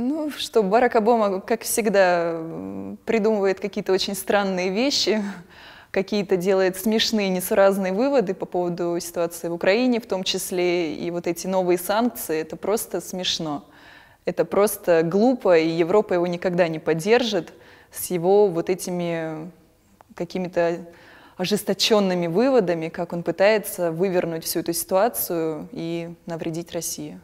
Ну что, Барак Обама, как всегда, придумывает какие-то очень странные вещи, какие-то делает смешные, несуразные выводы по поводу ситуации в Украине в том числе, и вот эти новые санкции, это просто смешно. Это просто глупо, и Европа его никогда не поддержит с его вот этими какими-то ожесточенными выводами, как он пытается вывернуть всю эту ситуацию и навредить России.